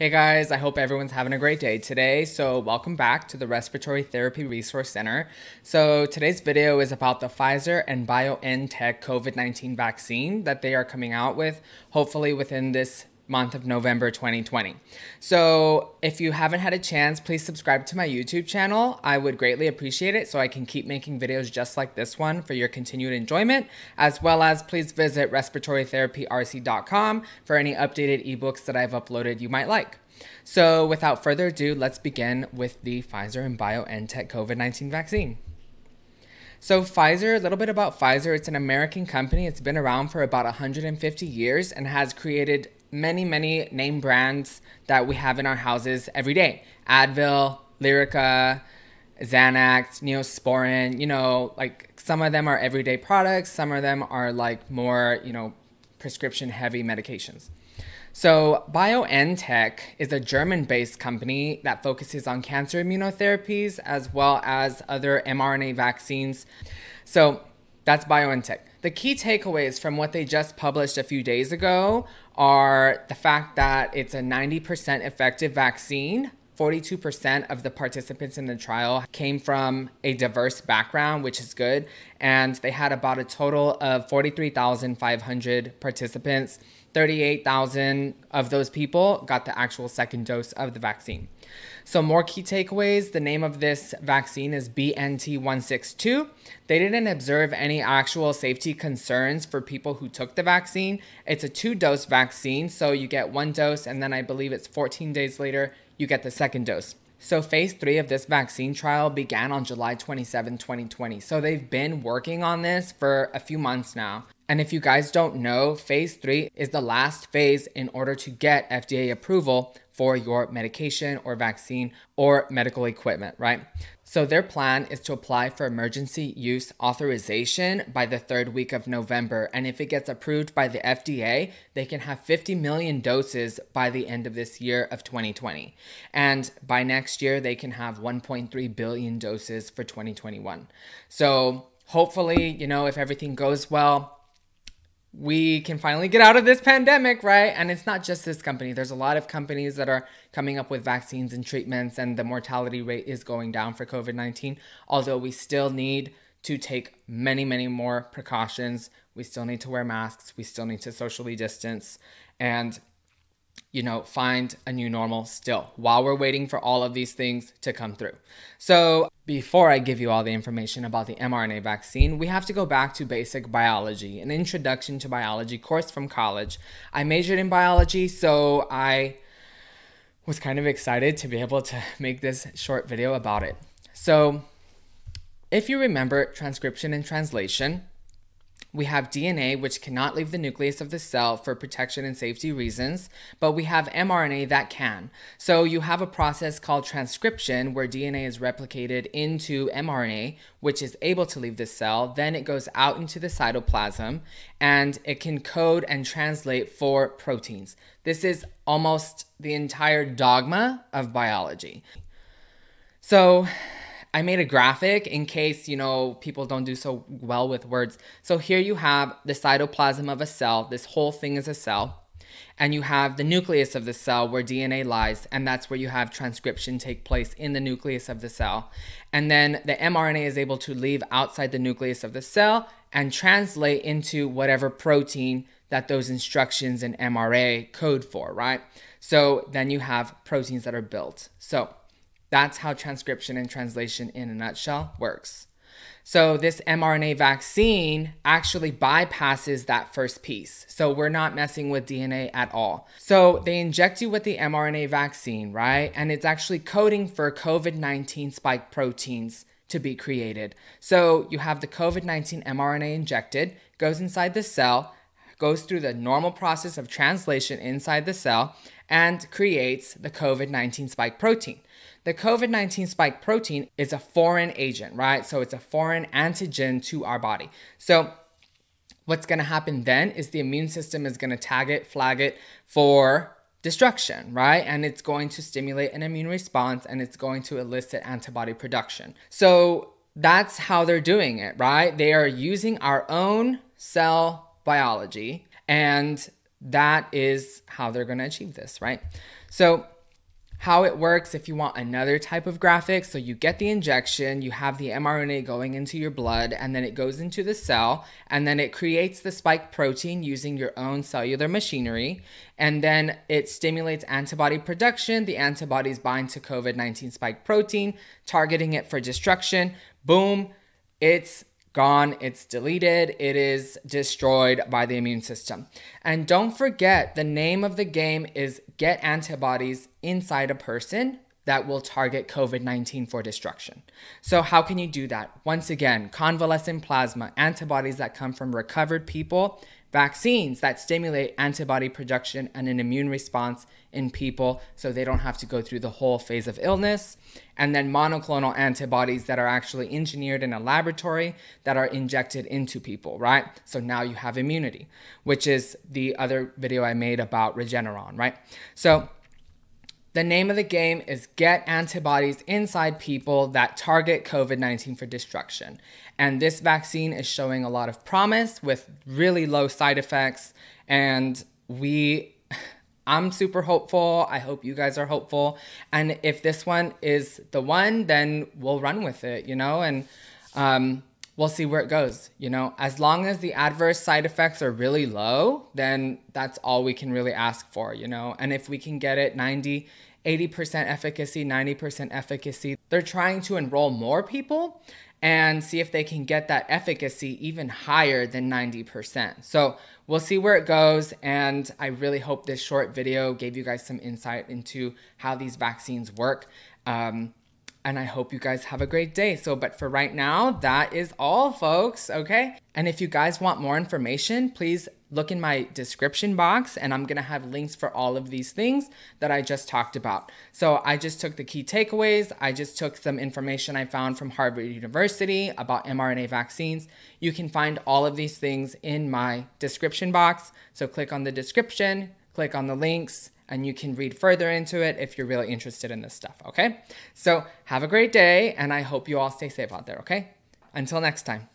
Hey guys, I hope everyone's having a great day today. So, welcome back to the Respiratory Therapy Resource Center. So, today's video is about the Pfizer and BioNTech COVID 19 vaccine that they are coming out with, hopefully within this month of November 2020. So, if you haven't had a chance, please subscribe to my YouTube channel. I would greatly appreciate it so I can keep making videos just like this one for your continued enjoyment, as well as please visit respiratorytherapyrc.com for any updated ebooks that I've uploaded you might like. So, without further ado, let's begin with the Pfizer and BioNTech COVID 19 vaccine. So, Pfizer, a little bit about Pfizer. It's an American company. It's been around for about 150 years and has created many, many name brands that we have in our houses every day Advil, Lyrica, Xanax, Neosporin, you know, like some of them are everyday products, some of them are like more, you know, prescription heavy medications. So, BioNTech is a German based company that focuses on cancer immunotherapies as well as other mRNA vaccines. So, that's BioNTech. The key takeaways from what they just published a few days ago are the fact that it's a 90% effective vaccine. 42% of the participants in the trial came from a diverse background, which is good. And they had about a total of 43,500 participants. 38,000 of those people got the actual second dose of the vaccine. So, more key takeaways the name of this vaccine is BNT 162. They didn't observe any actual safety concerns for people who took the vaccine. It's a two dose vaccine, so you get one dose, and then I believe it's 14 days later, you get the second dose. So, phase three of this vaccine trial began on July 27, 2020. So, they've been working on this for a few months now. And if you guys don't know, phase three is the last phase in order to get FDA approval for your medication or vaccine or medical equipment, right? So their plan is to apply for emergency use authorization by the third week of November. And if it gets approved by the FDA, they can have 50 million doses by the end of this year of 2020. And by next year, they can have 1.3 billion doses for 2021. So hopefully, you know, if everything goes well, we can finally get out of this pandemic, right? And it's not just this company. There's a lot of companies that are coming up with vaccines and treatments, and the mortality rate is going down for COVID 19. Although we still need to take many, many more precautions. We still need to wear masks. We still need to socially distance. And you know, find a new normal still while we're waiting for all of these things to come through. So, before I give you all the information about the mRNA vaccine, we have to go back to basic biology, an introduction to biology course from college. I majored in biology, so I was kind of excited to be able to make this short video about it. So, if you remember transcription and translation, we have DNA, which cannot leave the nucleus of the cell for protection and safety reasons, but we have mRNA that can. So you have a process called transcription where DNA is replicated into mRNA, which is able to leave the cell. Then it goes out into the cytoplasm and it can code and translate for proteins. This is almost the entire dogma of biology. So I made a graphic in case, you know, people don't do so well with words. So here you have the cytoplasm of a cell. This whole thing is a cell. And you have the nucleus of the cell where DNA lies, and that's where you have transcription take place in the nucleus of the cell. And then the mRNA is able to leave outside the nucleus of the cell and translate into whatever protein that those instructions in mRNA code for, right? So then you have proteins that are built. So that's how transcription and translation in a nutshell works. So, this mRNA vaccine actually bypasses that first piece. So, we're not messing with DNA at all. So, they inject you with the mRNA vaccine, right? And it's actually coding for COVID 19 spike proteins to be created. So, you have the COVID 19 mRNA injected, goes inside the cell, goes through the normal process of translation inside the cell, and creates the COVID 19 spike protein. The COVID 19 spike protein is a foreign agent, right? So it's a foreign antigen to our body. So what's going to happen then is the immune system is going to tag it, flag it for destruction, right? And it's going to stimulate an immune response and it's going to elicit antibody production. So that's how they're doing it, right? They are using our own cell biology and that is how they're going to achieve this, right? So how it works if you want another type of graphic. So you get the injection, you have the mRNA going into your blood, and then it goes into the cell, and then it creates the spike protein using your own cellular machinery. And then it stimulates antibody production. The antibodies bind to COVID 19 spike protein, targeting it for destruction. Boom, it's gone, it's deleted, it is destroyed by the immune system. And don't forget, the name of the game is get antibodies inside a person that will target COVID 19 for destruction. So, how can you do that? Once again, convalescent plasma, antibodies that come from recovered people vaccines that stimulate antibody production and an immune response in people so they don't have to go through the whole phase of illness. And then monoclonal antibodies that are actually engineered in a laboratory that are injected into people, right? So now you have immunity, which is the other video I made about Regeneron, right? So the name of the game is Get Antibodies Inside People That Target COVID 19 for Destruction. And this vaccine is showing a lot of promise with really low side effects. And we, I'm super hopeful. I hope you guys are hopeful. And if this one is the one, then we'll run with it, you know? And um, we'll see where it goes. You know, as long as the adverse side effects are really low, then that's all we can really ask for, you know. And if we can get it 90, 80% efficacy, 90% efficacy, they're trying to enroll more people and see if they can get that efficacy even higher than 90%. So we'll see where it goes. And I really hope this short video gave you guys some insight into how these vaccines work. Um, and I hope you guys have a great day. So, but for right now, that is all, folks. Okay. And if you guys want more information, please look in my description box and I'm going to have links for all of these things that I just talked about. So I just took the key takeaways. I just took some information I found from Harvard University about mRNA vaccines. You can find all of these things in my description box. So click on the description, click on the links, and you can read further into it if you're really interested in this stuff, okay? So have a great day, and I hope you all stay safe out there, okay? Until next time.